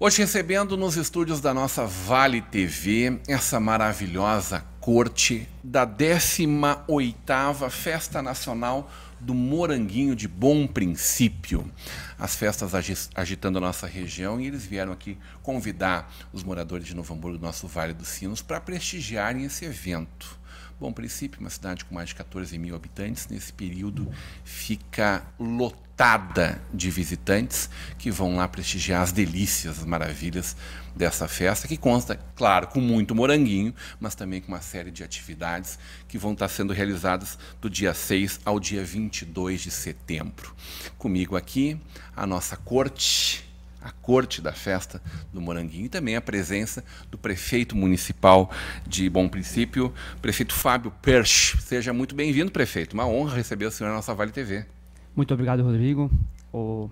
Hoje recebendo nos estúdios da nossa Vale TV essa maravilhosa corte da 18ª Festa Nacional do Moranguinho de Bom Princípio. As festas agitando a nossa região e eles vieram aqui convidar os moradores de Novo Hamburgo, do nosso Vale dos Sinos, para prestigiarem esse evento. Bom Princípio, uma cidade com mais de 14 mil habitantes, nesse período fica lotada de visitantes que vão lá prestigiar as delícias, as maravilhas dessa festa, que consta, claro, com muito moranguinho, mas também com uma série de atividades que vão estar sendo realizadas do dia 6 ao dia 22 de setembro. Comigo aqui, a nossa corte a corte da festa do Moranguinho e também a presença do prefeito municipal de Bom Princípio, prefeito Fábio Persch. Seja muito bem-vindo, prefeito. Uma honra receber o senhor na nossa Vale TV. Muito obrigado, Rodrigo. O...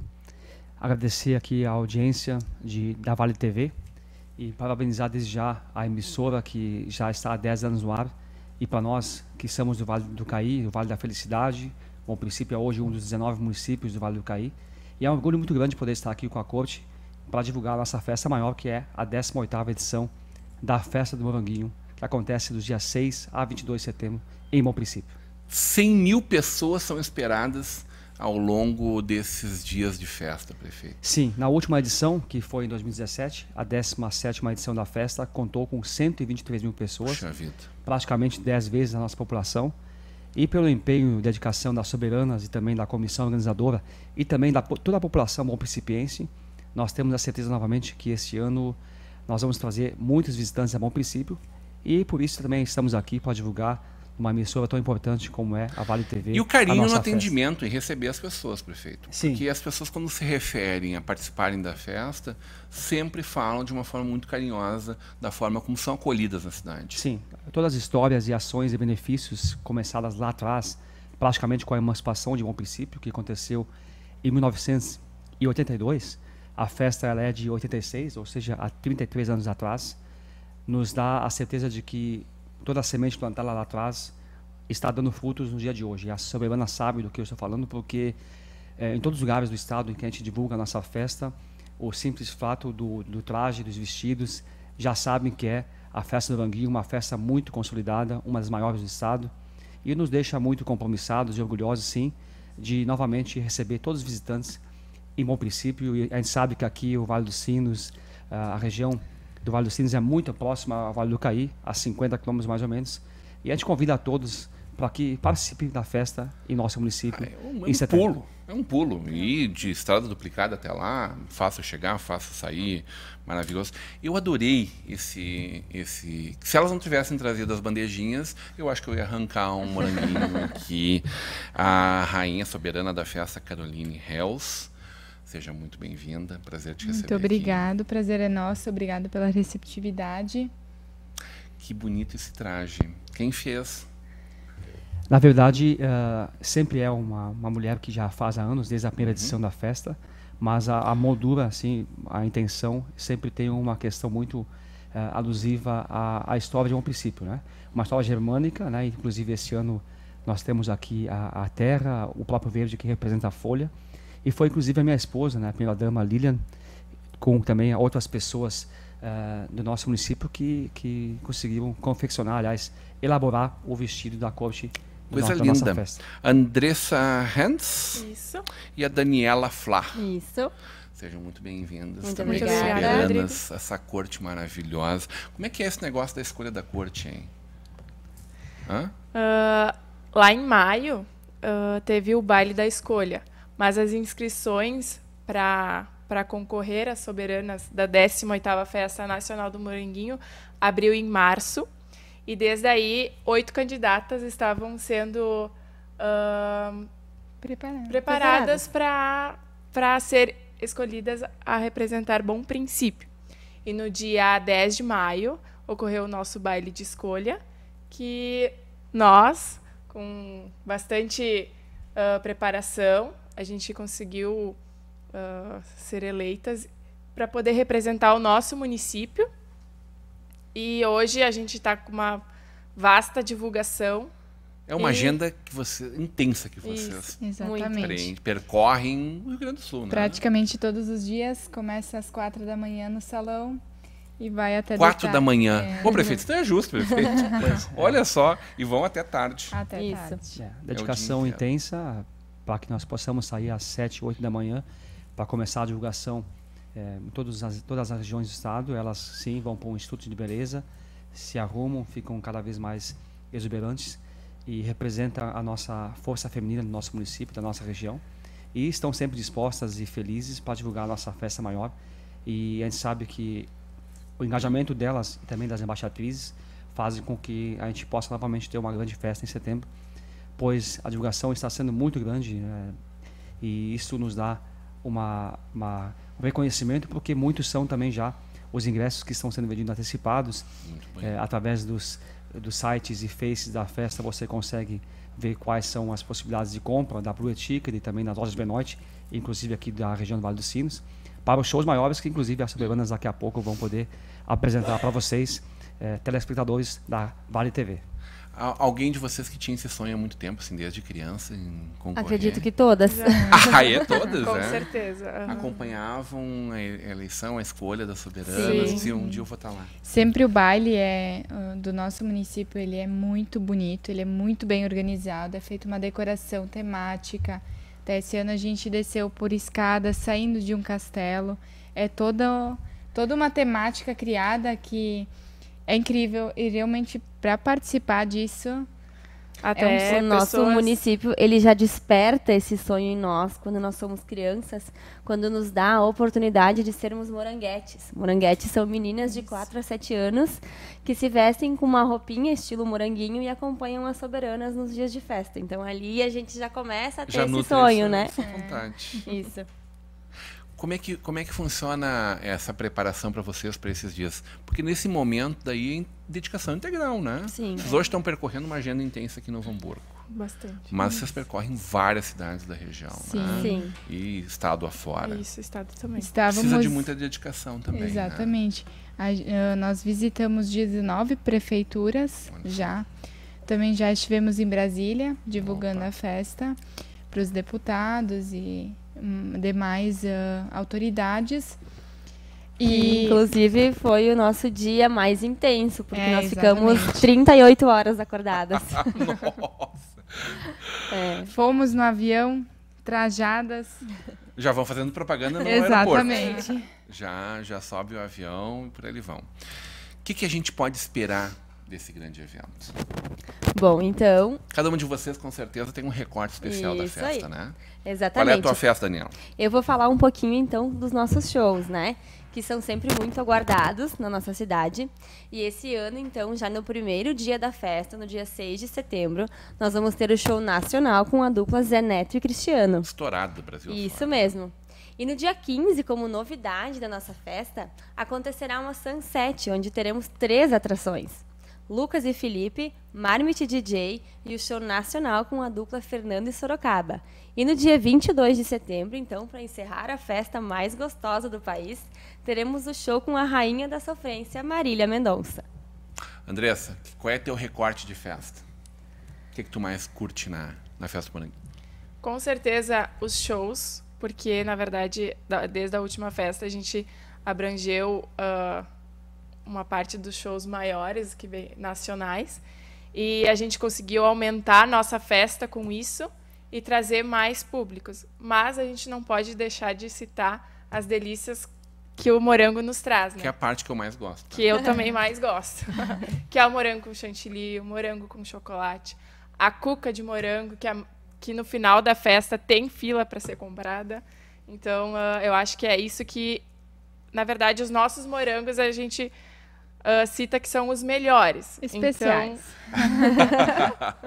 Agradecer aqui a audiência de, da Vale TV e parabenizar desde já a emissora que já está há 10 anos no ar e para nós que somos do Vale do Caí, do Vale da Felicidade, Bom Princípio é hoje um dos 19 municípios do Vale do Caí, e é um orgulho muito grande poder estar aqui com a corte para divulgar a nossa festa maior, que é a 18ª edição da Festa do Moranguinho, que acontece dos dias 6 a 22 de setembro em Bom Princípio. 100 mil pessoas são esperadas ao longo desses dias de festa, prefeito. Sim, na última edição, que foi em 2017, a 17ª edição da festa, contou com 123 mil pessoas, praticamente 10 vezes a nossa população e pelo empenho e dedicação das soberanas e também da comissão organizadora e também da toda a população bom-principiense, nós temos a certeza novamente que este ano nós vamos trazer muitos visitantes a Bom Princípio e por isso também estamos aqui para divulgar uma emissora tão importante como é a Vale TV. E o carinho no atendimento em e receber as pessoas, prefeito. Sim. Porque as pessoas, quando se referem a participarem da festa, sempre falam de uma forma muito carinhosa da forma como são acolhidas na cidade. Sim. Todas as histórias e ações e benefícios começadas lá atrás, praticamente com a emancipação de bom princípio, que aconteceu em 1982. A festa é de 86, ou seja, há 33 anos atrás. Nos dá a certeza de que toda a semente plantada lá atrás está dando frutos no dia de hoje. A Soberana sabe do que eu estou falando, porque é, em todos os lugares do estado em que a gente divulga a nossa festa, o simples fato do, do traje, dos vestidos, já sabem que é a festa do Vanguinho, uma festa muito consolidada, uma das maiores do estado, e nos deixa muito compromissados e orgulhosos, sim, de novamente receber todos os visitantes em bom princípio. E a gente sabe que aqui o Vale dos Sinos, a região do Vale dos Sinos é muito próxima ao Vale do Caí, a 50 quilômetros mais ou menos. E a gente convida a todos para que participem da festa em nosso município. Ah, é um, é um pulo, é um pulo. E de estrada duplicada até lá, fácil chegar, fácil sair, maravilhoso. Eu adorei esse, esse. Se elas não tivessem trazido as bandejinhas, eu acho que eu ia arrancar um moranguinho aqui. A rainha soberana da festa, Caroline Hells Seja muito bem-vinda. Prazer te receber. Muito obrigado. Aqui. Prazer é nosso. Obrigado pela receptividade. Que bonito esse traje. Quem fez? Na verdade, uh, sempre é uma, uma mulher que já faz há anos, desde a primeira uhum. edição da festa, mas a, a, moldura, assim, a intenção, sempre tem uma questão muito uh, alusiva à, à, história de um princípio, né? Uma história germânica, né? Inclusive, esse ano nós temos aqui a, a terra, o próprio verde que representa a folha, e foi inclusive a minha esposa, né, a primeira-dama Lilian, com também outras pessoas uh, do nosso município que, que conseguiram confeccionar, aliás, elaborar o vestido da corte Coisa nossa, linda. Andressa Hans. Isso. E a Daniela Flá. Isso. Sejam muito bem-vindas muito também, soberanas, essa corte maravilhosa. Como é que é esse negócio da escolha da corte, hein? Uh, lá em maio uh, teve o baile da escolha. Mas as inscrições para concorrer às soberanas da 18ª Festa Nacional do Moranguinho abriu em março. E desde aí, oito candidatas estavam sendo uh, preparadas, preparadas. para para ser escolhidas a representar Bom Princípio. E no dia 10 de maio ocorreu o nosso baile de escolha, que nós, com bastante uh, preparação, a gente conseguiu uh, ser eleitas para poder representar o nosso município. E hoje a gente está com uma vasta divulgação. É uma e... agenda que você intensa que vocês Isso, exatamente. percorrem o Rio Grande do Sul, né? Praticamente todos os dias, começa às quatro da manhã no salão, e vai até quatro da manhã. É. Ô, prefeito, isso é justo, prefeito. É. Olha só, e vão até tarde. Até Isso. tarde. É, é dedicação é intensa para que nós possamos sair às 7, 8 da manhã para começar a divulgação é, em todas as, todas as regiões do estado. Elas sim vão para um instituto de beleza, se arrumam, ficam cada vez mais exuberantes e representa a nossa força feminina do nosso município, da nossa região. E estão sempre dispostas e felizes para divulgar a nossa festa maior. E a gente sabe que o engajamento delas e também das embaixatrizes fazem com que a gente possa novamente ter uma grande festa em setembro pois a divulgação está sendo muito grande né? e isso nos dá uma, uma, um reconhecimento, porque muitos são também já os ingressos que estão sendo vendidos antecipados é, através dos, dos sites e faces da festa. Você consegue ver quais são as possibilidades de compra da Blue Ticket e também nas lojas Benoit, inclusive aqui da região do Vale dos Sinos, para os shows maiores que inclusive as soberanas daqui a pouco vão poder apresentar para vocês, é, telespectadores da Vale TV alguém de vocês que tinha esse sonho há muito tempo, assim, desde criança, em concorrer? Acredito que todas. ah, é todas, Com né? certeza. Uhum. Acompanhavam a eleição, a escolha das soberanas, Sim. e um dia eu vou estar tá lá. Sempre o baile é ah, do nosso município, ele é muito bonito, ele é muito bem organizado, é feita uma decoração temática. Até esse ano a gente desceu por escada, saindo de um castelo. É toda, toda uma temática criada que é incrível e realmente para participar disso. Até é, o nosso pessoas... município ele já desperta esse sonho em nós quando nós somos crianças, quando nos dá a oportunidade de sermos moranguetes. Moranguetes são meninas de 4 a 7 anos que se vestem com uma roupinha estilo moranguinho e acompanham as soberanas nos dias de festa. Então ali a gente já começa a ter já esse sonho, né? essa né? Isso. Como é que, como é que funciona essa preparação para vocês para esses dias? Porque nesse momento daí é dedicação integral, né? Sim. Vocês hoje estão percorrendo uma agenda intensa aqui no Novo Hamburgo. Bastante. Mas uhum. vocês percorrem várias cidades da região, Sim. né? Sim. E estado afora. Isso, estado também. Estávamos... Precisa de muita dedicação também, né? Exatamente. Né? A, eh, nós visitamos 19 prefeituras Olha. já. Também já estivemos em Brasília divulgando Opa. a festa para os deputados e Hum, demais uh, autoridades. E... Inclusive foi o nosso dia mais intenso, porque é, nós ficamos 38 horas acordadas. Nossa! É. Fomos no avião, trajadas. Já vão fazendo propaganda no Exatamente. aeroporto. Exatamente. Já, já sobe o avião e por aí vão. O que, que a gente pode esperar desse grande evento. Bom, então. Cada um de vocês, com certeza, tem um recorte especial Isso da festa, aí. né? Exatamente. Qual é a tua festa, Daniel? Eu vou falar um pouquinho, então, dos nossos shows, né? Que são sempre muito aguardados na nossa cidade. E esse ano, então, já no primeiro dia da festa, no dia 6 de setembro, nós vamos ter o show nacional com a dupla Zé Neto e Cristiano. Estourado do Brasil. Isso fora. mesmo. E no dia 15, como novidade da nossa festa, acontecerá uma sunset, onde teremos três atrações. Lucas e Felipe, Marmite DJ e o show nacional com a dupla Fernando e Sorocaba. E no dia 22 de setembro, então, para encerrar a festa mais gostosa do país, teremos o show com a rainha da sofrência, Marília Mendonça. Andressa, qual é teu recorte de festa? O que, é que tu mais curte na, na festa Bonangue? Com certeza os shows, porque, na verdade, desde a última festa a gente abrangeu... Uh, uma parte dos shows maiores que vem, nacionais. E a gente conseguiu aumentar nossa festa com isso e trazer mais públicos. Mas a gente não pode deixar de citar as delícias que o morango nos traz, né? Que é a parte que eu mais gosto. Que eu também mais gosto. que é o morango com chantilly, o morango com chocolate, a cuca de morango, que, é, que no final da festa tem fila para ser comprada. Então, uh, eu acho que é isso que, na verdade, os nossos morangos a gente uh, cita que são os melhores. Especiais. Então,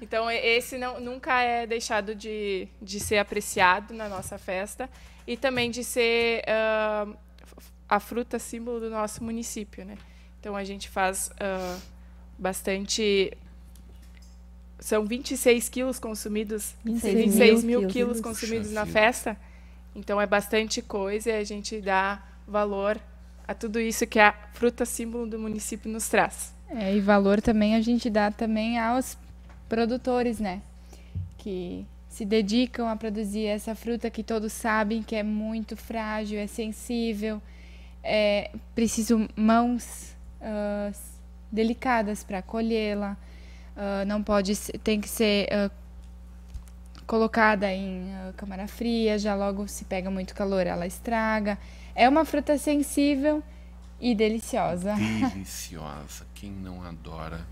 então esse não, nunca é deixado de, de ser apreciado na nossa festa e também de ser uh, a fruta símbolo do nosso município, né? Então a gente faz uh, bastante. São 26 quilos consumidos, 26, 26 mil, mil quilos, quilos consumidos na festa. Então é bastante coisa e a gente dá valor a tudo isso que a fruta símbolo do município nos traz. É, e valor também a gente dá também aos produtores, né? Que se dedicam a produzir essa fruta que todos sabem que é muito frágil, é sensível, é preciso mãos uh, delicadas para colhê-la, uh, não pode, tem que ser uh, colocada em eh, câmara fria, já logo se pega muito calor, ela estraga. É uma fruta sensível e deliciosa. Deliciosa. Quem não adora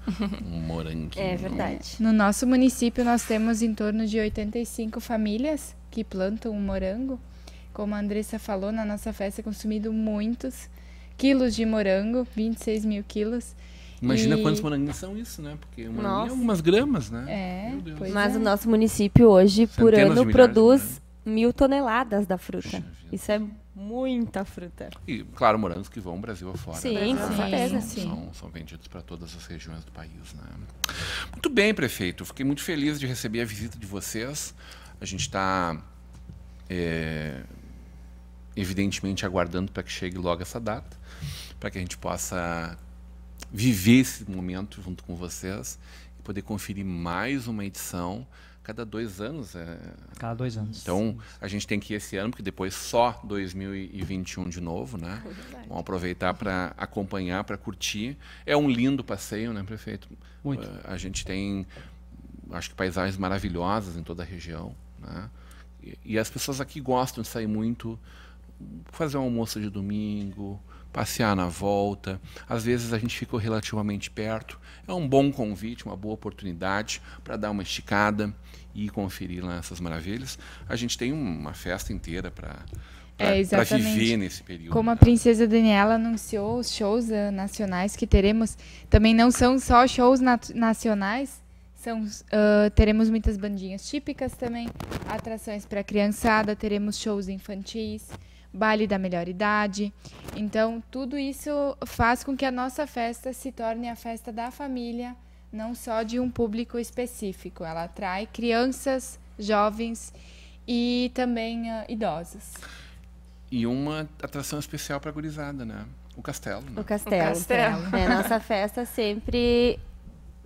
um moranguinho? É verdade. No nosso município nós temos em torno de 85 famílias que plantam um morango. Como a Andressa falou, na nossa festa é consumido muitos quilos de morango, 26 mil quilos. Imagina e... quantos moranguinhos são isso, né? Porque um moranguinho é algumas gramas, né? É, mas é. o nosso município hoje, Centenas por ano, milhares, produz né? mil toneladas da fruta. isso é muita fruta. E, claro, morangos que vão Brasil afora. Sim, né? com certeza, sim. São, são vendidos para todas as regiões do país, né? Muito bem, prefeito. Fiquei muito feliz de receber a visita de vocês. A gente está... É, evidentemente aguardando para que chegue logo essa data, para que a gente possa viver esse momento junto com vocês e poder conferir mais uma edição cada dois anos. É... Cada dois anos. Então, a gente tem que ir esse ano, porque depois só 2021 de novo, né? É Vamos aproveitar para acompanhar, para curtir. É um lindo passeio, né, prefeito? Muito. A gente tem, acho que, paisagens maravilhosas em toda a região, né? E, e as pessoas aqui gostam de sair muito, fazer um almoço de domingo, passear na volta. Às vezes a gente ficou relativamente perto. É um bom convite, uma boa oportunidade para dar uma esticada e conferir lá essas maravilhas. A gente tem uma festa inteira para é, viver nesse período. Como a né? princesa Daniela anunciou, os shows ah, nacionais que teremos também não são só shows na nacionais, são, uh, teremos muitas bandinhas típicas também, atrações para criançada, teremos shows infantis, baile da melhor idade. Então, tudo isso faz com que a nossa festa se torne a festa da família, não só de um público específico. Ela atrai crianças, jovens e também uh, idosos. E uma atração especial para a gurizada, né? O castelo, né? O castelo. O castelo. É, nossa festa sempre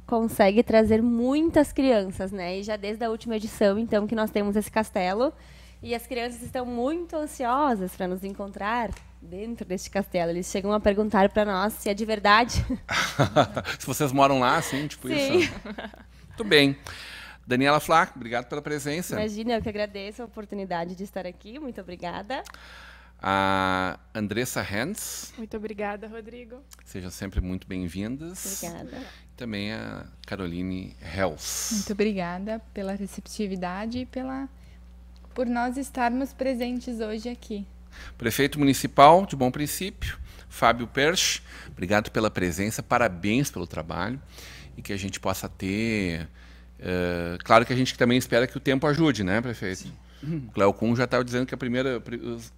consegue trazer muitas crianças, né? E já desde a última edição, então, que nós temos esse castelo. E as crianças estão muito ansiosas para nos encontrar dentro deste castelo. Eles chegam a perguntar para nós se é de verdade. se vocês moram lá, assim, tipo sim, tipo sim. isso. Muito bem. Daniela Flac, obrigado pela presença. Imagina, eu que agradeço a oportunidade de estar aqui. Muito obrigada. A Andressa Hans. Muito obrigada, Rodrigo. Sejam sempre muito bem-vindas. Obrigada. Também a Caroline Hells. Muito obrigada pela receptividade e pela por nós estarmos presentes hoje aqui. Prefeito Municipal de Bom Princípio, Fábio Persch, obrigado pela presença, parabéns pelo trabalho e que a gente possa ter. Uh, claro que a gente também espera que o tempo ajude, né, prefeito? Sim. O Cléo já estava dizendo que a primeira,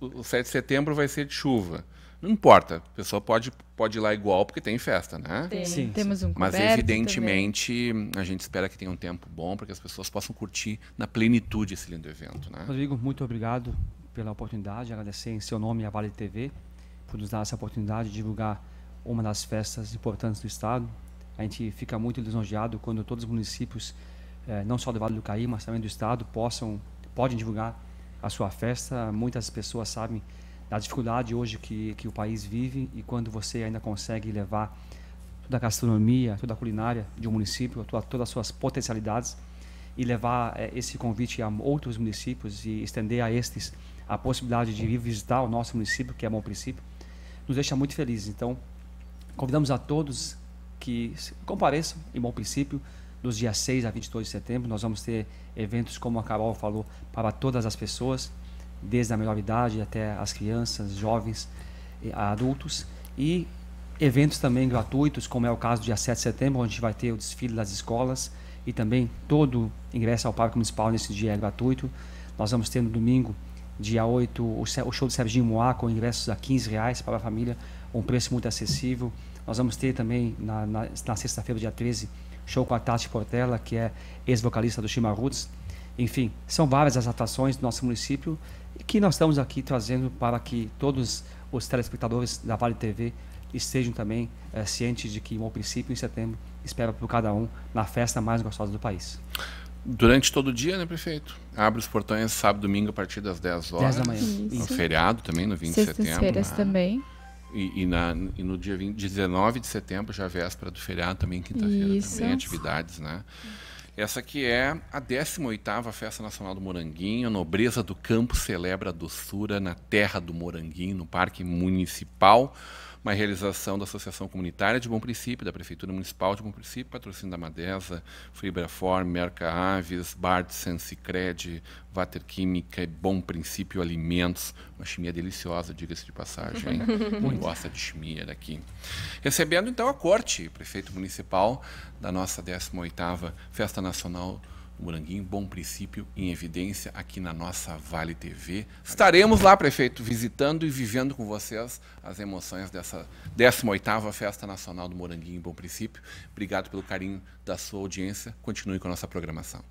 o 7 de setembro vai ser de chuva. Não importa, a pessoa pode, pode ir lá igual porque tem festa, né? Tem. Sim. Temos um Mas evidentemente também. a gente espera que tenha um tempo bom para que as pessoas possam curtir na plenitude esse lindo evento, né? Rodrigo, muito obrigado pela oportunidade, agradecer em seu nome a Vale TV por nos dar essa oportunidade de divulgar uma das festas importantes do estado. A gente fica muito lisonjeado quando todos os municípios, eh, não só do Vale do Caí, mas também do estado, possam podem divulgar a sua festa. Muitas pessoas sabem da dificuldade hoje que, que o país vive e quando você ainda consegue levar toda a gastronomia, toda a culinária de um município, todas as suas potencialidades e levar é, esse convite a outros municípios e estender a estes a possibilidade de vir visitar o nosso município, que é bom princípio, nos deixa muito felizes. Então, convidamos a todos que compareçam em bom princípio dos dias 6 a 22 de setembro. Nós vamos ter eventos, como a Carol falou, para todas as pessoas desde a melhor idade até as crianças, jovens, adultos e eventos também gratuitos, como é o caso do dia 7 de setembro, onde a gente vai ter o desfile das escolas e também todo ingresso ao Parque Municipal nesse dia é gratuito. Nós vamos ter no domingo, dia 8, o show do Serginho Moá com ingressos a 15 reais para a família, um preço muito acessível. Nós vamos ter também na, na, na sexta-feira, dia 13, show com a Tati Portela, que é ex-vocalista do Chimarruts, enfim, são várias as atrações do nosso município e que nós estamos aqui trazendo para que todos os telespectadores da Vale TV estejam também é, cientes de que o princípio em setembro espera por cada um na festa mais gostosa do país. Durante todo o dia, né, prefeito? Abre os portões sábado domingo a partir das 10 horas. 10 da manhã. Isso. No feriado também, no 20 de setembro. feiras também. E, e, na, e, no dia 20, 19 de setembro, já é véspera do feriado também, quinta-feira também, atividades, né? Isso. Essa que é a 18ª Festa Nacional do Moranguinho. A nobreza do campo celebra a doçura na terra do Moranguinho, no Parque Municipal uma realização da Associação Comunitária de Bom Princípio, da Prefeitura Municipal de Bom Princípio, patrocínio da Madeza, Fibraform, Merca Aves, Bart, Sensicred, Vater Química, Bom Princípio Alimentos, uma chimia deliciosa, diga-se de passagem. Quem gosta de chimia daqui. Recebendo então a corte, prefeito municipal da nossa 18ª Festa Nacional Moranguinho, Bom Princípio em evidência aqui na nossa Vale TV. Estaremos lá, prefeito, visitando e vivendo com vocês as emoções dessa 18ª Festa Nacional do Moranguinho Bom Princípio. Obrigado pelo carinho da sua audiência. Continue com a nossa programação.